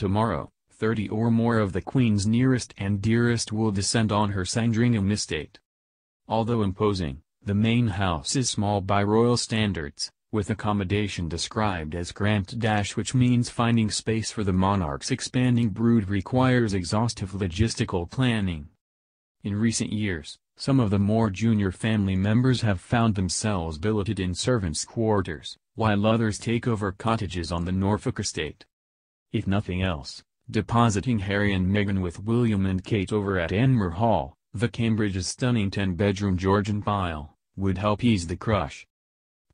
Tomorrow, 30 or more of the Queen's nearest and dearest will descend on her Sandringham estate. Although imposing, the main house is small by royal standards, with accommodation described as cramped which means finding space for the monarch's expanding brood requires exhaustive logistical planning. In recent years, some of the more junior family members have found themselves billeted in servants' quarters, while others take over cottages on the Norfolk estate if nothing else, depositing Harry and Meghan with William and Kate over at Anmer Hall, the Cambridge's stunning 10-bedroom Georgian pile, would help ease the crush.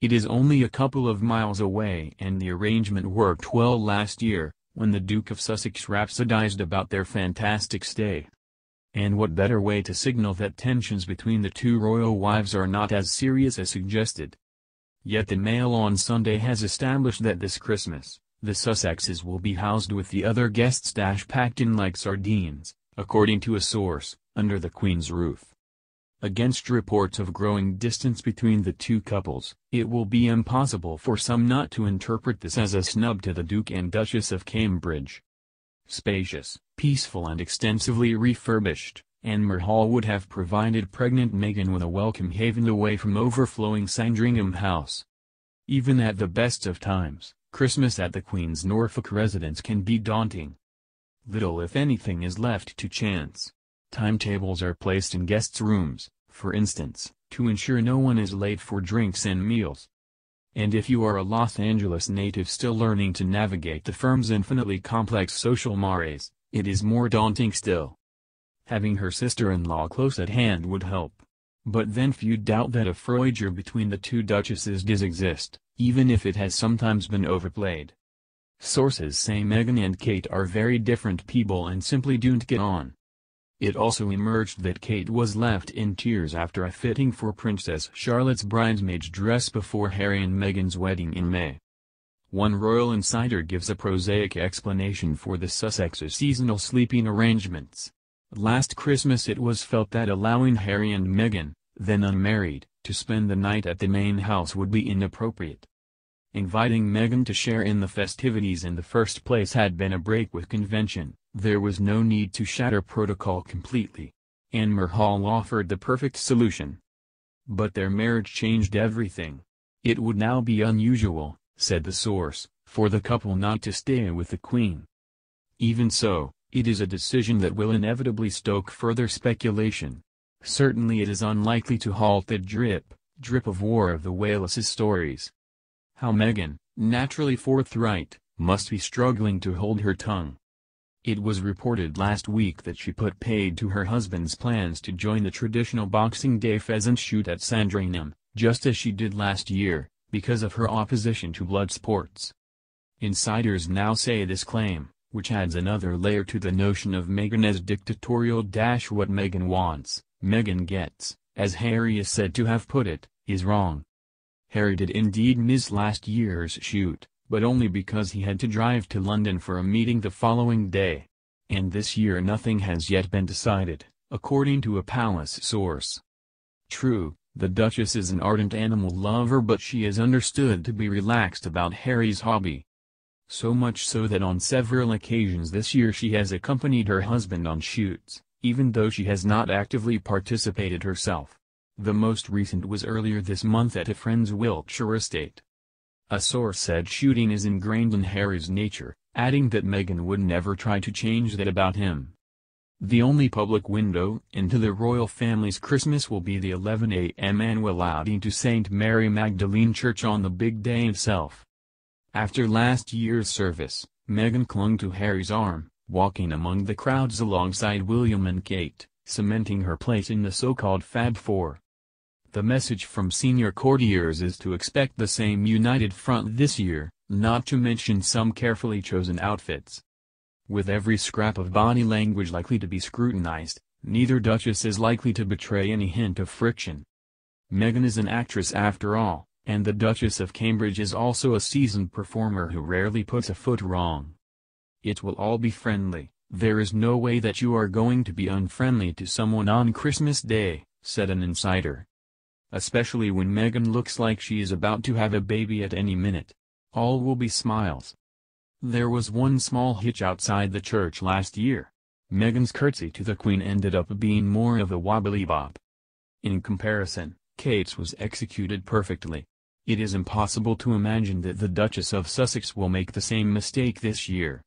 It is only a couple of miles away and the arrangement worked well last year, when the Duke of Sussex rhapsodized about their fantastic stay. And what better way to signal that tensions between the two royal wives are not as serious as suggested. Yet the Mail on Sunday has established that this Christmas, the Sussexes will be housed with the other guests packed in like sardines, according to a source, under the Queen's roof. Against reports of growing distance between the two couples, it will be impossible for some not to interpret this as a snub to the Duke and Duchess of Cambridge. Spacious, peaceful and extensively refurbished, Anmer Hall would have provided pregnant Meghan with a welcome haven away from overflowing Sandringham House. Even at the best of times, Christmas at the Queen's Norfolk residence can be daunting. Little if anything is left to chance. Timetables are placed in guests' rooms, for instance, to ensure no one is late for drinks and meals. And if you are a Los Angeles native still learning to navigate the firm's infinitely complex social mores, it is more daunting still. Having her sister-in-law close at hand would help. But then few doubt that a Freudian between the two duchesses does exist, even if it has sometimes been overplayed. Sources say Meghan and Kate are very different people and simply don't get on. It also emerged that Kate was left in tears after a fitting for Princess Charlotte's bridesmaid's dress before Harry and Meghan's wedding in May. One royal insider gives a prosaic explanation for the Sussex's seasonal sleeping arrangements. Last Christmas it was felt that allowing Harry and Meghan, then unmarried, to spend the night at the main house would be inappropriate. Inviting Meghan to share in the festivities in the first place had been a break with convention, there was no need to shatter protocol completely. Anne Hall offered the perfect solution. But their marriage changed everything. It would now be unusual, said the source, for the couple not to stay with the Queen. Even so, it is a decision that will inevitably stoke further speculation. Certainly it is unlikely to halt the drip, drip of War of the Wales' stories. How Meghan, naturally forthright, must be struggling to hold her tongue. It was reported last week that she put paid to her husband's plans to join the traditional Boxing Day pheasant shoot at Sandringham, just as she did last year, because of her opposition to blood sports. Insiders now say this claim, which adds another layer to the notion of Meghan as dictatorial dash what Meghan wants, Meghan gets, as Harry is said to have put it, is wrong. Harry did indeed miss last year's shoot, but only because he had to drive to London for a meeting the following day. And this year nothing has yet been decided, according to a palace source. True, the Duchess is an ardent animal lover but she is understood to be relaxed about Harry's hobby so much so that on several occasions this year she has accompanied her husband on shoots, even though she has not actively participated herself. The most recent was earlier this month at a friend's Wiltshire estate. A source said shooting is ingrained in Harry's nature, adding that Meghan would never try to change that about him. The only public window into the royal family's Christmas will be the 11 a.m. annual outing to St. Mary Magdalene Church on the big day itself. After last year's service, Meghan clung to Harry's arm, walking among the crowds alongside William and Kate, cementing her place in the so-called Fab Four. The message from senior courtiers is to expect the same united front this year, not to mention some carefully chosen outfits. With every scrap of body language likely to be scrutinized, neither Duchess is likely to betray any hint of friction. Meghan is an actress after all, and the Duchess of Cambridge is also a seasoned performer who rarely puts a foot wrong. It will all be friendly, there is no way that you are going to be unfriendly to someone on Christmas Day, said an insider. Especially when Meghan looks like she is about to have a baby at any minute. All will be smiles. There was one small hitch outside the church last year. Meghan's curtsy to the Queen ended up being more of a wobbly bop. In comparison, Kate's was executed perfectly. It is impossible to imagine that the Duchess of Sussex will make the same mistake this year.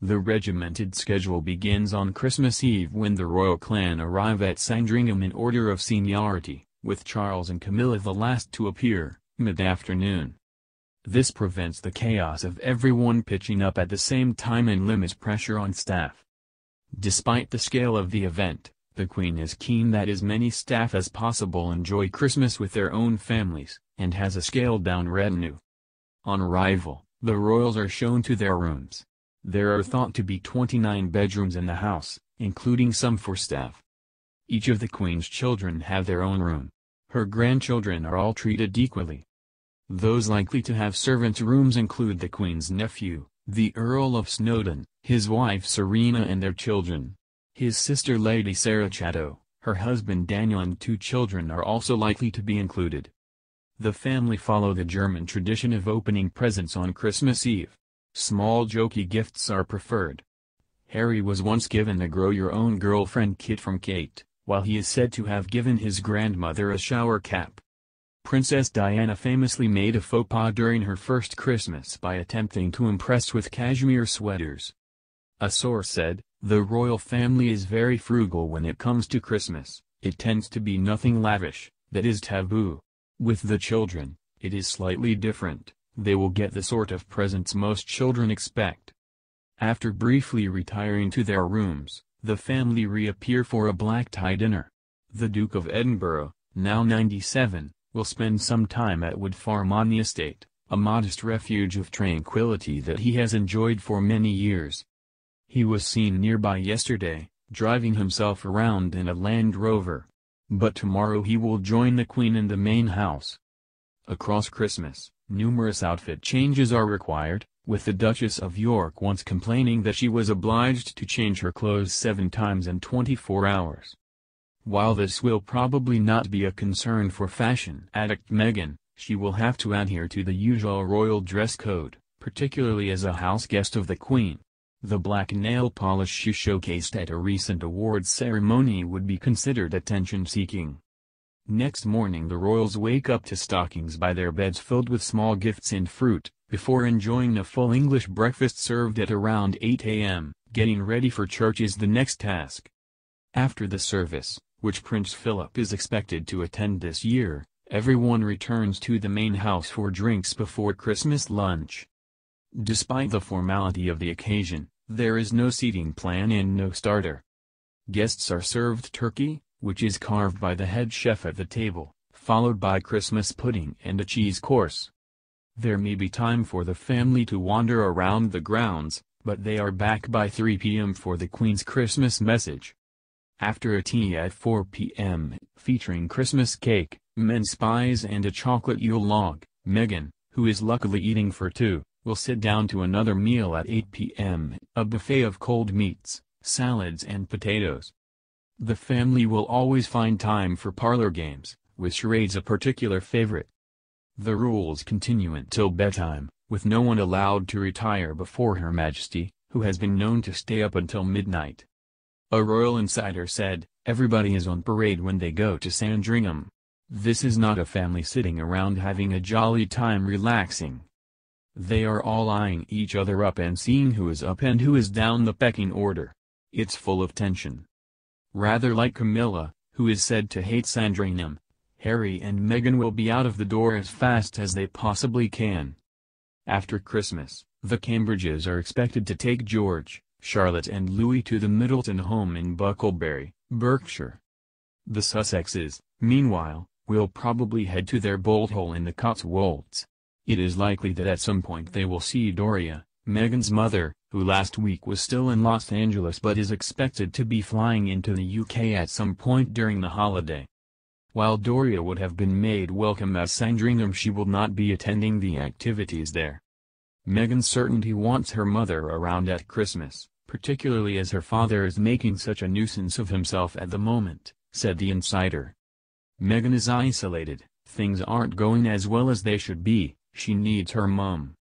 The regimented schedule begins on Christmas Eve when the royal clan arrive at Sandringham in order of seniority, with Charles and Camilla the last to appear, mid-afternoon. This prevents the chaos of everyone pitching up at the same time and limits pressure on staff. Despite the scale of the event, the Queen is keen that as many staff as possible enjoy Christmas with their own families, and has a scaled-down retinue. On arrival, the royals are shown to their rooms. There are thought to be 29 bedrooms in the house, including some for staff. Each of the Queen's children have their own room. Her grandchildren are all treated equally. Those likely to have servants' rooms include the Queen's nephew, the Earl of Snowdon, his wife Serena and their children. His sister Lady Sarah Chatto, her husband Daniel and two children are also likely to be included. The family follow the German tradition of opening presents on Christmas Eve. Small jokey gifts are preferred. Harry was once given a Grow Your Own Girlfriend kit from Kate, while he is said to have given his grandmother a shower cap. Princess Diana famously made a faux pas during her first Christmas by attempting to impress with cashmere sweaters. A source said, the royal family is very frugal when it comes to Christmas, it tends to be nothing lavish, that is taboo. With the children, it is slightly different, they will get the sort of presents most children expect. After briefly retiring to their rooms, the family reappear for a black tie dinner. The Duke of Edinburgh, now 97, will spend some time at Wood Farm on the estate, a modest refuge of tranquility that he has enjoyed for many years. He was seen nearby yesterday, driving himself around in a Land Rover. But tomorrow he will join the Queen in the main house. Across Christmas, numerous outfit changes are required, with the Duchess of York once complaining that she was obliged to change her clothes seven times in 24 hours. While this will probably not be a concern for fashion addict Meghan, she will have to adhere to the usual royal dress code, particularly as a house guest of the Queen. The black nail polish she showcased at a recent awards ceremony would be considered attention-seeking. Next morning the royals wake up to stockings by their beds filled with small gifts and fruit, before enjoying a full English breakfast served at around 8 a.m., getting ready for church is the next task. After the service, which Prince Philip is expected to attend this year, everyone returns to the main house for drinks before Christmas lunch. Despite the formality of the occasion, there is no seating plan and no starter. Guests are served turkey, which is carved by the head chef at the table, followed by Christmas pudding and a cheese course. There may be time for the family to wander around the grounds, but they are back by 3 p.m. for the Queen's Christmas message. After a tea at 4 p.m., featuring Christmas cake, mince pies and a chocolate Yule log, Meghan, who is luckily eating for two, will sit down to another meal at 8 p.m., a buffet of cold meats, salads and potatoes. The family will always find time for parlor games, with charades a particular favorite. The rules continue until bedtime, with no one allowed to retire before Her Majesty, who has been known to stay up until midnight. A royal insider said, everybody is on parade when they go to Sandringham. This is not a family sitting around having a jolly time relaxing, they are all eyeing each other up and seeing who is up and who is down the pecking order. It's full of tension. Rather like Camilla, who is said to hate Sandringham, Harry and Meghan will be out of the door as fast as they possibly can. After Christmas, the Cambridges are expected to take George, Charlotte and Louis to the Middleton home in Bucklebury, Berkshire. The Sussexes, meanwhile, will probably head to their bolt hole in the Cotswolds. It is likely that at some point they will see Doria, Meghan's mother, who last week was still in Los Angeles but is expected to be flying into the UK at some point during the holiday. While Doria would have been made welcome at Sandringham she will not be attending the activities there. Meghan certainly wants her mother around at Christmas, particularly as her father is making such a nuisance of himself at the moment, said the insider. Meghan is isolated, things aren't going as well as they should be, she needs her mom,